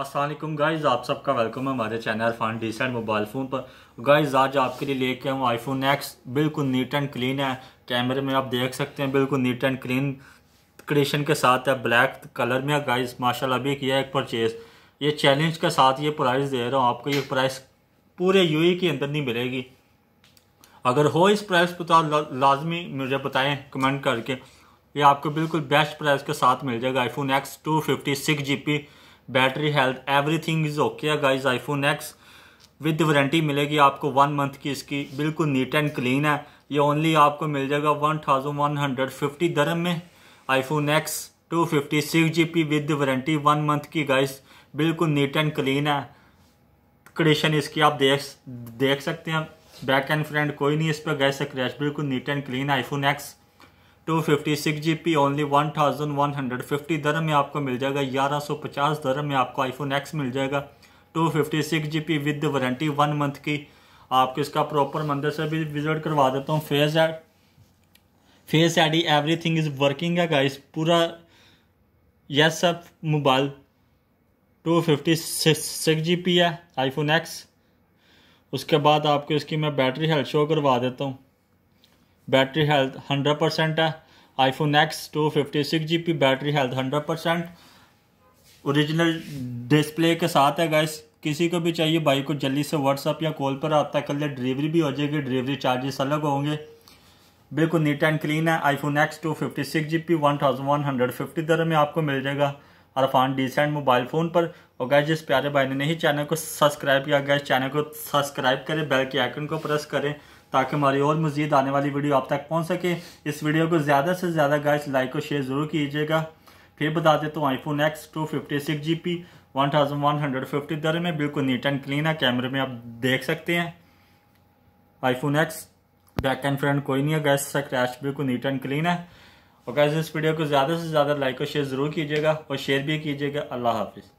Aslam guys आप सबका welcome है हमारे channel Arfan cent mobile phone पर गाइज आज आपके लिए लेके हूँ आई फोन एक्स बिल्कुल नीट एंड क्लीन है कैमरे में आप देख सकते हैं बिल्कुल नीट एंड क्लीन क्रेशन के साथ है ब्लैक कलर में गाइज माशाल्लाह अभी किया एक परचेज़ ये चैलेंज के साथ ये प्राइस दे रहा हूँ आपको ये प्राइस पूरे यू e के अंदर नहीं मिलेगी अगर हो इस प्राइस पर तो लाजमी मुझे बताएँ कमेंट करके ये आपको बिल्कुल बेस्ट प्राइस के साथ मिल जाएगा iPhone X two fifty six G battery health everything is okay है guys iPhone X with warranty मिलेगी आपको वन मंथ की इसकी बिल्कुल नीट एंड क्लीन है ये ओनली आपको मिल जाएगा one thousand one hundred fifty दरम में iPhone X two fifty six G P with warranty one month की गाइस बिल्कुल नीट एंड क्लीन है कंडीशन इसकी आप देख देख सकते हैं बैक एंड फ्रंट कोई नहीं इस पर गैस स्क्रैच बिल्कुल neat and clean iPhone X two fifty six G P only one thousand one hundred fifty दर में आपको मिल जाएगा ग्यारह सौ पचास दरम में आपको आईफोन एक्स मिल जाएगा two fifty six G P with warranty one month की आपको इसका प्रॉपर मंदिर से भी विजिट करवा देता हूँ face ID face ID everything is working है गाइस पूरा यस सब mobile two fifty six G P है आईफोन एक्स उसके बाद आपको इसकी मैं बैटरी हेल्थ शो करवा देता हूँ बैटरी हेल्थ हंड्रेड परसेंट है iPhone X two fifty six G P battery health hundred percent original display के साथ है गैस किसी को भी चाहिए बाइक को जल्दी से व्हाट्सअप या कॉल पर रबा कर ले डिलीवरी भी हो जाएगी डिलीवरी चार्जेस अलग होंगे बिल्कुल नीट एंड क्लीन है iPhone X two fifty six G P one thousand one hundred fifty दर में आपको मिल जाएगा अरफान डिसेंट मोबाइल फ़ोन पर और गैस जिस प्यारे भाई ने नहीं चैनल को सब्सक्राइब किया गैस चैनल को सब्सक्राइब करें बेल के आइकन को प्रेस करें ताकि हमारी और मज़ीद आने वाली वीडियो आप तक पहुँच सके इस वीडियो को ज़्यादा से ज़्यादा गैस लाइक और शेयर ज़रूर कीजिएगा फिर बता तो iPhone X two fifty six G P one thousand one hundred fifty दर में बिल्कुल नीट एंड क्लीन है कैमरे में आप देख सकते हैं iPhone X back and front कोई नहीं है गैस से क्रैश बिल्कुल नीट एंड क्लीन है और कैसे इस वीडियो को ज़्यादा से ज़्यादा लाइक और शेयर ज़रूर कीजिएगा और शेयर भी कीजिएगा अल्लाह हाफिज़